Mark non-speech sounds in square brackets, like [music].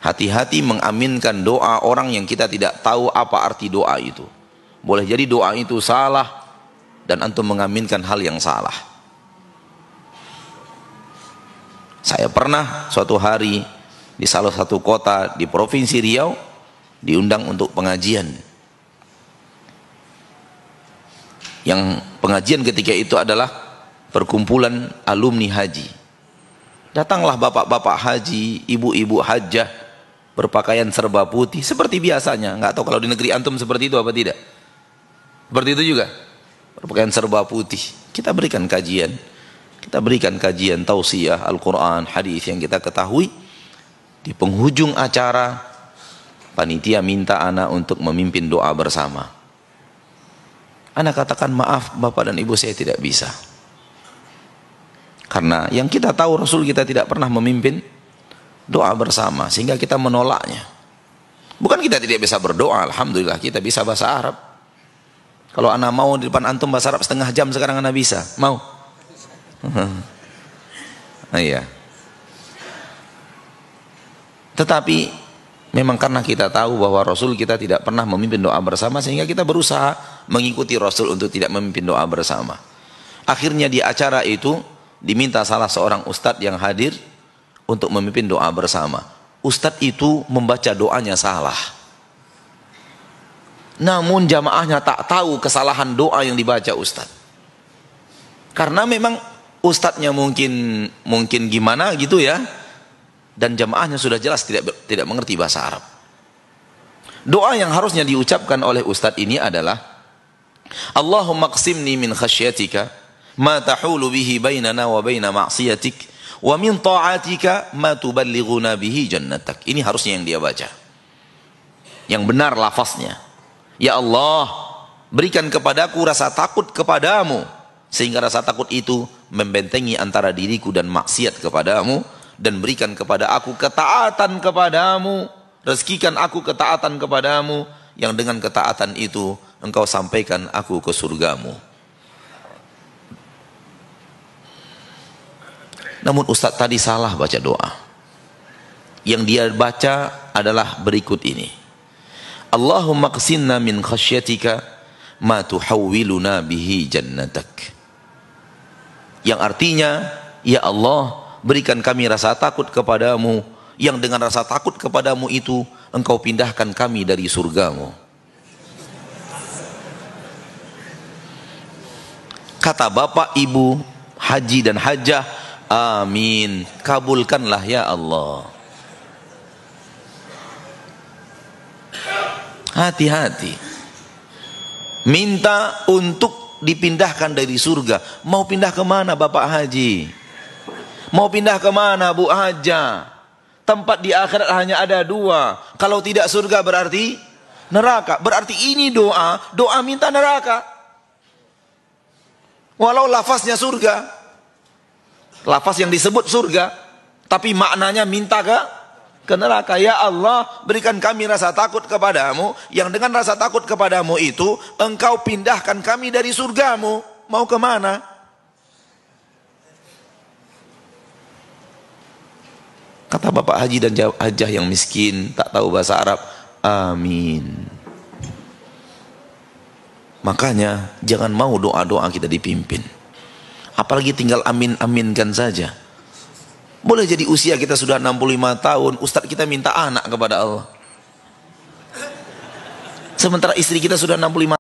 Hati-hati mengaminkan doa orang yang kita tidak tahu apa arti doa itu. Boleh jadi doa itu salah dan antum mengaminkan hal yang salah. Saya pernah suatu hari di salah satu kota di provinsi Riau diundang untuk pengajian. Yang pengajian ketika itu adalah perkumpulan alumni haji. Datanglah bapak-bapak haji, ibu-ibu hajah, berpakaian serba putih seperti biasanya. Nggak tahu kalau di negeri antum seperti itu apa tidak. Seperti itu juga. Berpakaian serba putih. Kita berikan kajian. Kita berikan kajian tausiah Al-Quran, hadis yang kita ketahui. Di penghujung acara, panitia minta anak untuk memimpin doa bersama. Anak katakan maaf bapak dan ibu saya tidak bisa. Karena yang kita tahu Rasul kita tidak pernah memimpin doa bersama sehingga kita menolaknya. Bukan kita tidak bisa berdoa, alhamdulillah kita bisa bahasa Arab. Kalau anak mau di depan antum bahasa Arab setengah jam sekarang anak bisa, mau? [laughs] iya. Tetapi memang karena kita tahu bahwa Rasul kita tidak pernah memimpin doa bersama sehingga kita berusaha mengikuti Rasul untuk tidak memimpin doa bersama. Akhirnya di acara itu diminta salah seorang ustadz yang hadir untuk memimpin doa bersama. Ustadz itu membaca doanya salah. Namun jamaahnya tak tahu kesalahan doa yang dibaca Ustadz. Karena memang Ustadznya mungkin mungkin gimana gitu ya. Dan jamaahnya sudah jelas tidak tidak mengerti bahasa Arab. Doa yang harusnya diucapkan oleh Ustadz ini adalah Allahumma qsimni min khasyiatika ma tahulu bihi bainana wa baina wa min ta'atika ma tuballighuna bihi jannatak. Ini harusnya yang dia baca. Yang benar lafaznya. Ya Allah, berikan kepadaku rasa takut kepadamu sehingga rasa takut itu membentengi antara diriku dan maksiat kepadamu dan berikan kepada aku ketaatan kepadamu rezekikan aku ketaatan kepadamu yang dengan ketaatan itu engkau sampaikan aku ke surgamu Namun Ustadz tadi salah baca doa. Yang dia baca adalah berikut ini. Allahumma qsinna min khasyatika ma tuhawwiluna bihi jannatak. Yang artinya, ya Allah, berikan kami rasa takut kepadamu yang dengan rasa takut kepadamu itu engkau pindahkan kami dari surgamu. Kata bapak, ibu, haji dan hajah Amin. Kabulkanlah ya Allah. Hati-hati. Minta untuk dipindahkan dari surga. Mau pindah kemana Bapak Haji? Mau pindah kemana Bu Haja? Tempat di akhirat hanya ada dua. Kalau tidak surga berarti neraka. Berarti ini doa, doa minta neraka. Walau lafaznya surga. Lafaz yang disebut surga, tapi maknanya minta ke ke neraka. Ya Allah, berikan kami rasa takut kepadamu, yang dengan rasa takut kepadamu itu, engkau pindahkan kami dari surgamu. Mau kemana? Kata Bapak Haji dan Hajah yang miskin, tak tahu bahasa Arab, amin. Makanya jangan mau doa-doa kita dipimpin. Apalagi tinggal amin-aminkan saja. Boleh jadi usia kita sudah 65 tahun, ustadz kita minta anak kepada Allah. Sementara istri kita sudah 65